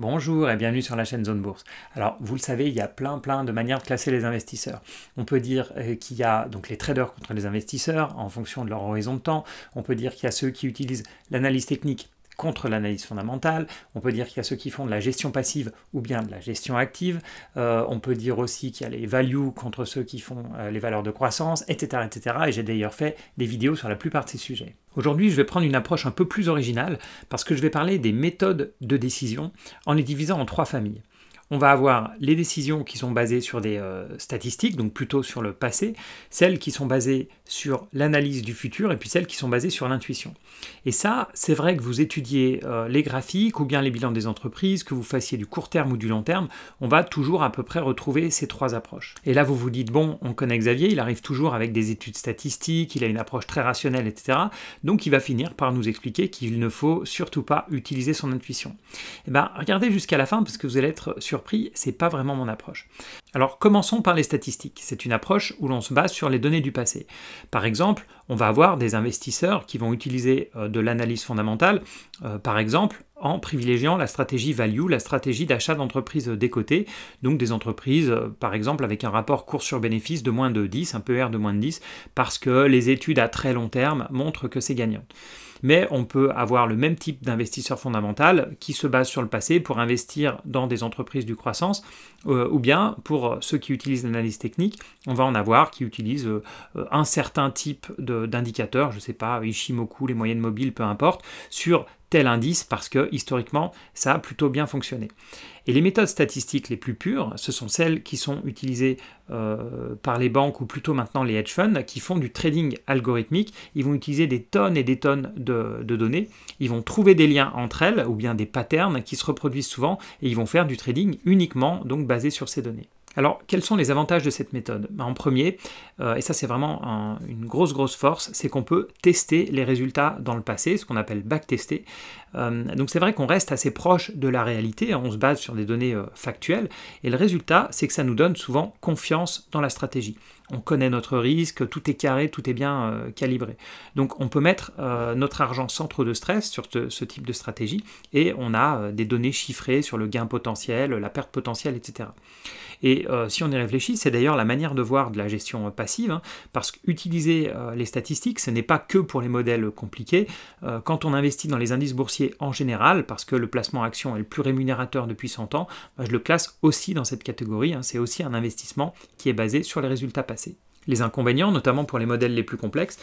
Bonjour et bienvenue sur la chaîne Zone Bourse. Alors vous le savez, il y a plein plein de manières de classer les investisseurs. On peut dire euh, qu'il y a donc les traders contre les investisseurs en fonction de leur horizon de temps. On peut dire qu'il y a ceux qui utilisent l'analyse technique contre l'analyse fondamentale. On peut dire qu'il y a ceux qui font de la gestion passive ou bien de la gestion active. Euh, on peut dire aussi qu'il y a les values contre ceux qui font euh, les valeurs de croissance, etc. etc. et j'ai d'ailleurs fait des vidéos sur la plupart de ces sujets. Aujourd'hui, je vais prendre une approche un peu plus originale parce que je vais parler des méthodes de décision en les divisant en trois familles on va avoir les décisions qui sont basées sur des euh, statistiques, donc plutôt sur le passé, celles qui sont basées sur l'analyse du futur, et puis celles qui sont basées sur l'intuition. Et ça, c'est vrai que vous étudiez euh, les graphiques ou bien les bilans des entreprises, que vous fassiez du court terme ou du long terme, on va toujours à peu près retrouver ces trois approches. Et là, vous vous dites, bon, on connaît Xavier, il arrive toujours avec des études statistiques, il a une approche très rationnelle, etc. Donc il va finir par nous expliquer qu'il ne faut surtout pas utiliser son intuition. Et eh bien, regardez jusqu'à la fin, parce que vous allez être sur c'est pas vraiment mon approche. Alors commençons par les statistiques. C'est une approche où l'on se base sur les données du passé. Par exemple, on va avoir des investisseurs qui vont utiliser euh, de l'analyse fondamentale, euh, par exemple en privilégiant la stratégie value, la stratégie d'achat d'entreprises décotées, donc des entreprises euh, par exemple avec un rapport cours sur bénéfice de moins de 10, un PER de moins de 10, parce que les études à très long terme montrent que c'est gagnant mais on peut avoir le même type d'investisseur fondamental qui se base sur le passé pour investir dans des entreprises du croissance ou bien pour euh, ceux qui utilisent l'analyse technique, on va en avoir qui utilisent euh, euh, un certain type d'indicateur, je ne sais pas, Ishimoku, les moyennes mobiles, peu importe, sur tel indice parce que historiquement ça a plutôt bien fonctionné. Et les méthodes statistiques les plus pures, ce sont celles qui sont utilisées par les banques ou plutôt maintenant les hedge funds qui font du trading algorithmique. Ils vont utiliser des tonnes et des tonnes de, de, données. Ils vont trouver des liens entre elles ou bien des patterns qui se reproduisent souvent et ils vont faire du trading uniquement donc basé sur ces données. Alors, quels sont les avantages de cette méthode bah, En premier, euh, et ça c'est vraiment une grosse grosse force, c'est qu'on peut tester les résultats dans le passé, ce qu'on appelle backtester. Euh, donc c'est vrai qu'on reste assez proche de la réalité, hein, on se base sur des données euh, factuelles, et le résultat c'est que ça nous donne souvent confiance dans la stratégie. On connaît notre risque, tout est carré, tout est bien calibré. Donc on peut mettre notre argent sans trop de stress sur ce type de stratégie, et on a des données chiffrées sur le gain potentiel, la perte potentielle, etc. Et euh, si on y réfléchit, c'est d'ailleurs la manière de voir de la gestion euh, passive, hein, parce qu'utiliser euh, les statistiques, ce n'est pas que pour les modèles compliqués. quand on investit dans les indices boursiers en général, parce que le placement action est le plus rémunérateur depuis 100 ans, bah, je le classe aussi dans cette catégorie. Hein. c'est aussi un investissement qui est basé sur les résultats passés. Les inconvénients, notamment pour les modèles les plus complexes,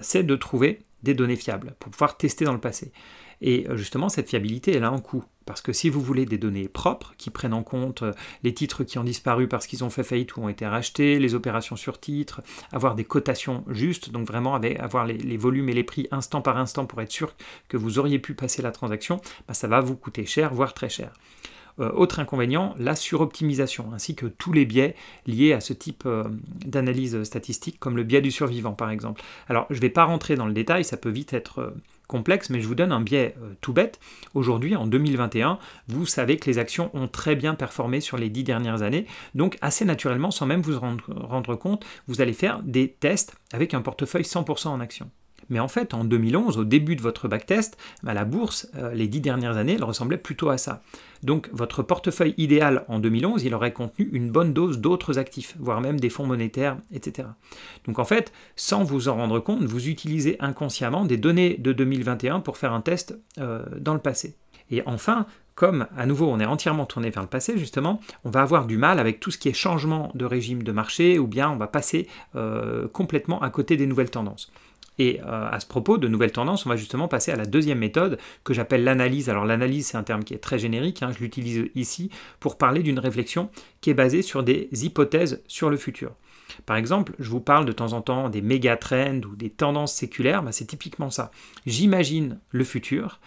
c'est de trouver des données fiables pour pouvoir tester dans le passé. Et euh, justement, cette fiabilité, elle a un coût. Parce que si vous voulez des données propres qui prennent en compte euh, les titres qui ont disparu parce qu'ils ont fait faillite ou ont été rachetés, les opérations sur titres, avoir des cotations justes, donc vraiment avoir les, volumes et les prix instant par instant pour être sûr que vous auriez pu passer la transaction, bah, ça va vous coûter cher, voire très cher. Euh, autre inconvénient, la suroptimisation, ainsi que tous les biais liés à ce type euh, d'analyse statistique, comme le biais du survivant par exemple. Alors je ne vais pas rentrer dans le détail, ça peut vite être euh, complexe, mais je vous donne un biais tout bête. Aujourd'hui, en 2021, vous savez que les actions ont très bien performé sur les dix dernières années, donc assez naturellement, sans même vous rendre, rendre compte, vous allez faire des tests avec un portefeuille 100% en actions. Mais en fait, en 2011, au début de votre backtest, la bourse, euh, les dix dernières années, elle ressemblait plutôt à ça. Donc votre portefeuille idéal en 2011, il aurait contenu une bonne dose d'autres actifs, voire même des fonds monétaires, etc. Donc en fait, sans vous en rendre compte, vous utilisez inconsciemment des données de 2021 pour faire un test euh, dans le passé. Et enfin, comme à nouveau on est entièrement tourné vers le passé, justement, on va avoir du mal avec tout ce qui est changement de régime de marché ou bien on va passer euh, complètement à côté des nouvelles tendances. Et euh, à ce propos, de nouvelles tendances, on va justement passer à la deuxième méthode que j'appelle l'analyse. Alors l'analyse, c'est un terme qui est très générique, hein, je l'utilise ici pour parler d'une réflexion qui est basée sur des hypothèses sur le futur. Par exemple, je vous parle de temps en temps des méga trends ou des tendances séculaires, bah, c'est typiquement ça. J'imagine le futur,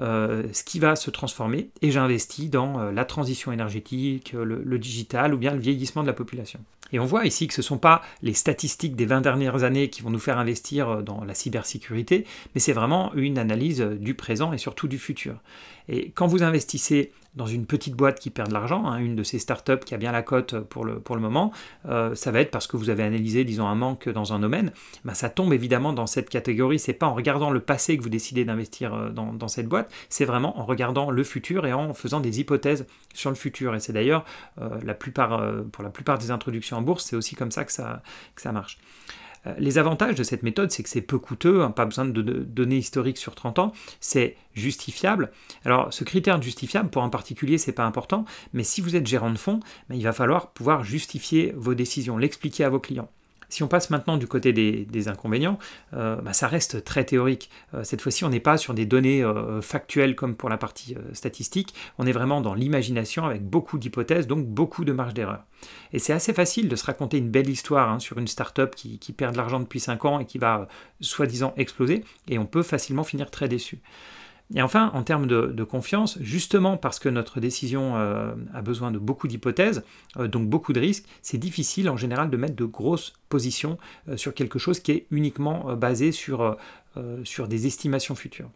euh, ce qui va se transformer et j'investis dans euh, la transition énergétique, le, le, digital ou bien le vieillissement de la population. Et on voit ici que ce ne sont pas les statistiques des 20 dernières années qui vont nous faire investir euh, dans la cybersécurité, mais c'est vraiment une analyse du présent et surtout du futur. Et quand vous investissez dans une petite boîte qui perd de l'argent, hein, une de ces startups qui a bien la cote pour le, pour le moment, euh, ça va être parce que vous avez analysé, disons, un manque dans un domaine, ben, ça tombe évidemment dans cette catégorie. C'est pas en regardant le passé que vous décidez d'investir euh, dans, cette boîte, c'est vraiment en regardant le futur et en faisant des hypothèses sur le futur. Et c'est d'ailleurs, euh, la plupart, pour la plupart des introductions en bourse, c'est aussi comme ça que ça, que ça marche. Euh, les avantages de cette méthode, c'est que c'est peu coûteux, hein, pas besoin de données historiques sur 30 ans, c'est justifiable. Alors ce critère justifiable, pour un particulier, c'est pas important, mais si vous êtes gérant de fonds, ben, il va falloir pouvoir justifier vos décisions, l'expliquer à vos clients. Si on passe maintenant du côté des, inconvénients, euh, bah, ça reste très théorique. Euh, cette fois-ci, on n'est pas sur des données euh, factuelles comme pour la partie statistique, on est vraiment dans l'imagination avec beaucoup d'hypothèses, donc beaucoup de marge d'erreur. Et c'est assez facile de se raconter une belle histoire hein, sur une start-up qui, qui perd de l'argent depuis 5 ans et qui va soi-disant exploser, et on peut facilement finir très déçu. Et enfin, en termes de, confiance, justement parce que notre décision euh, a besoin de beaucoup d'hypothèses, euh, donc beaucoup de risques, c'est difficile en général de mettre de grosses positions euh, sur quelque chose qui est uniquement basé sur des estimations futures.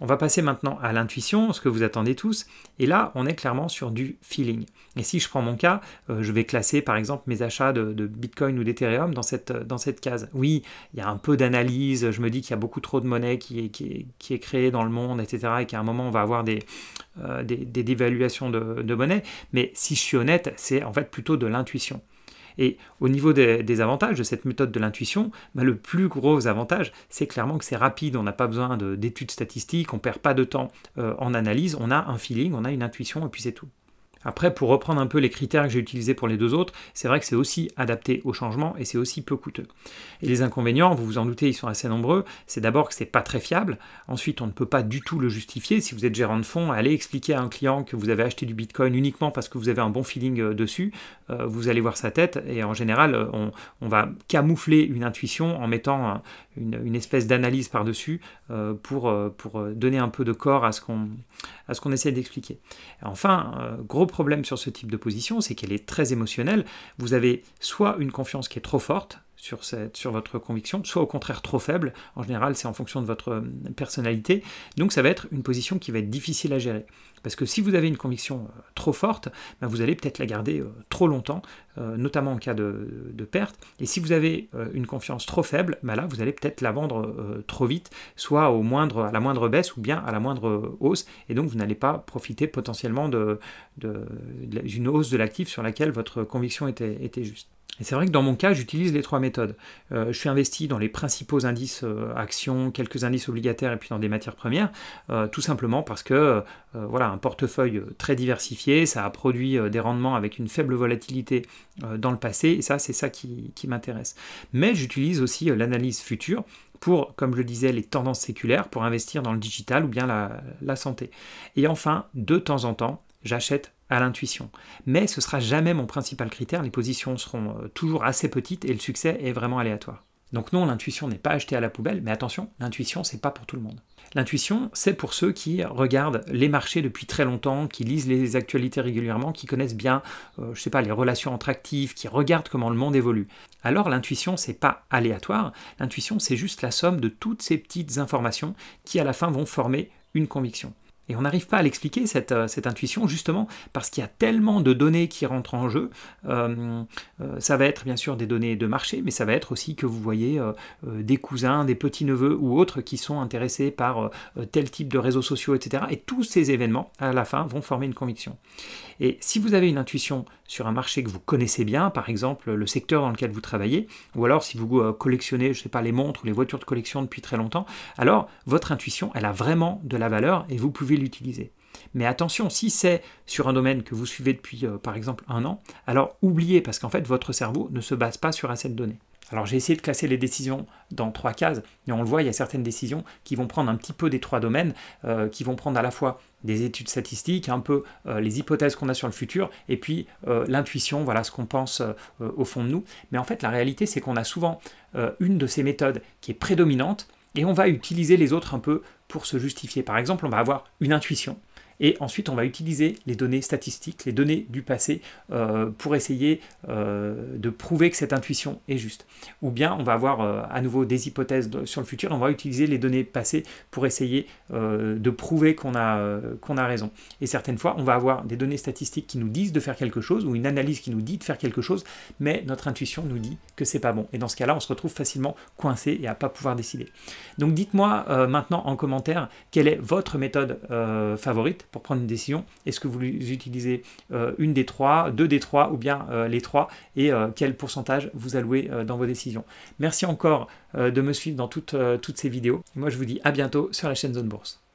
On va passer maintenant à l'intuition, ce que vous attendez tous, et là on est clairement sur du feeling. Et si je prends mon cas, euh, je vais classer par exemple mes achats de, Bitcoin ou d'Ethereum dans cette, euh, dans cette case. Oui, il y a un peu d'analyse, je me dis qu'il y a beaucoup trop de monnaie qui est, créée dans le monde, etc., et qu'à un moment on va avoir euh, des, dévaluations de, de monnaie, mais si je suis honnête, c'est en fait plutôt de l'intuition. Et au niveau des, avantages de cette méthode de l'intuition, bah, le plus gros avantage, c'est clairement que c'est rapide, on n'a pas besoin d'études statistiques, on ne perd pas de temps euh, en analyse, on a un feeling, on a une intuition, et puis c'est tout. Après, pour reprendre un peu les critères que j'ai utilisés pour les deux autres, c'est vrai que c'est aussi adapté au changement et c'est aussi peu coûteux. Et les inconvénients, vous vous en doutez, ils sont assez nombreux. C'est d'abord que c'est pas très fiable. Ensuite, on ne peut pas du tout le justifier. Si vous êtes gérant de fonds, allez expliquer à un client que vous avez acheté du Bitcoin uniquement parce que vous avez un bon feeling euh, dessus. Euh, vous allez voir sa tête et en général, euh, on, va camoufler une intuition en mettant une, espèce d'analyse par-dessus pour, pour donner un peu de corps à ce qu'on qu'on essaie d'expliquer. Enfin, gros problème sur ce type de position, c'est qu'elle est très émotionnelle. Vous avez soit une confiance qui est trop forte, sur, cette, sur votre conviction, soit au contraire trop faible. En général, c'est en fonction de votre euh, personnalité. Donc ça va être une position qui va être difficile à gérer. Parce que si vous avez une conviction euh, trop forte, bah, vous allez peut-être la garder euh, trop longtemps, notamment en cas de, perte. Et si vous avez une confiance trop faible, bah, là, vous allez peut-être la vendre trop vite, soit au moindre, à la moindre baisse ou bien à la moindre hausse. Et donc, vous n'allez pas profiter potentiellement d'une de, hausse de l'actif sur laquelle votre conviction était juste. Et c'est vrai que dans mon cas, j'utilise les trois méthodes. Euh, je suis investi dans les principaux indices euh, actions, quelques indices obligataires et puis dans des matières premières, euh, tout simplement parce que voilà, un portefeuille très diversifié, ça a produit des rendements avec une faible volatilité dans le passé, et ça, c'est ça qui, m'intéresse. Mais j'utilise aussi l'analyse future pour, comme je le disais, les tendances séculaires, pour investir dans le digital ou bien la santé. Et enfin, de temps en temps, j'achète à l'intuition. Mais ce sera jamais mon principal critère, les positions seront euh, toujours assez petites et le succès est vraiment aléatoire. Donc non, l'intuition n'est pas achetée à la poubelle, mais attention, l'intuition, c'est pas pour tout le monde. L'intuition, c'est pour ceux qui regardent les marchés depuis très longtemps, qui lisent les actualités régulièrement, qui connaissent bien, euh, je sais pas, les relations entre actifs, qui regardent comment le monde évolue. Alors l'intuition, c'est pas aléatoire, l'intuition, c'est juste la somme de toutes ces petites informations qui à la fin vont former une conviction. Et on n'arrive pas à l'expliquer, euh, cette, intuition, justement, parce qu'il y a tellement de données qui rentrent en jeu. Euh, euh, ça va être bien sûr des données de marché, mais ça va être aussi que vous voyez des cousins, des petits-neveux ou autres qui sont intéressés par tel type de réseaux sociaux, etc. Et tous ces événements, à la fin, vont former une conviction. Et si vous avez une intuition sur un marché que vous connaissez bien, par exemple le secteur dans lequel vous travaillez, ou alors si vous euh, collectionnez, je ne sais pas, les montres ou les voitures de collection depuis très longtemps, alors votre intuition, elle a vraiment de la valeur et vous pouvez l'utiliser. Mais attention, si c'est sur un domaine que vous suivez depuis euh, par exemple un an, alors oubliez parce qu'en fait votre cerveau ne se base pas sur assez de données. Alors j'ai essayé de classer les décisions dans trois cases, mais on le voit, il y a certaines décisions qui vont prendre un petit peu des trois domaines, euh, qui vont prendre à la fois des études statistiques, un peu euh, les hypothèses qu'on a sur le futur, et puis euh, l'intuition, voilà ce qu'on pense au fond de nous. Mais en fait, la réalité, c'est qu'on a souvent une de ces méthodes qui est prédominante, et on va utiliser les autres un peu pour se justifier. Par exemple, on va avoir une intuition et ensuite, on va utiliser les données statistiques, les données du passé, euh, pour essayer euh, de prouver que cette intuition est juste. Ou bien, on va avoir euh, à nouveau des hypothèses sur le futur, on va utiliser les données passées pour essayer de prouver qu'on a, qu'on a raison. Et certaines fois, on va avoir des données statistiques qui nous disent de faire quelque chose, ou une analyse qui nous dit de faire quelque chose, mais notre intuition nous dit que c'est pas bon. Et dans ce cas-là, on se retrouve facilement coincé et à ne pas pouvoir décider. Donc dites-moi maintenant en commentaire quelle est votre méthode favorite pour prendre une décision. Est-ce que vous utilisez euh, une des trois, deux des trois ou bien euh, les trois et euh, quel pourcentage vous allouez dans vos décisions. Merci encore de me suivre dans toutes, toutes ces vidéos. Moi je vous dis à bientôt sur la chaîne Zone Bourse.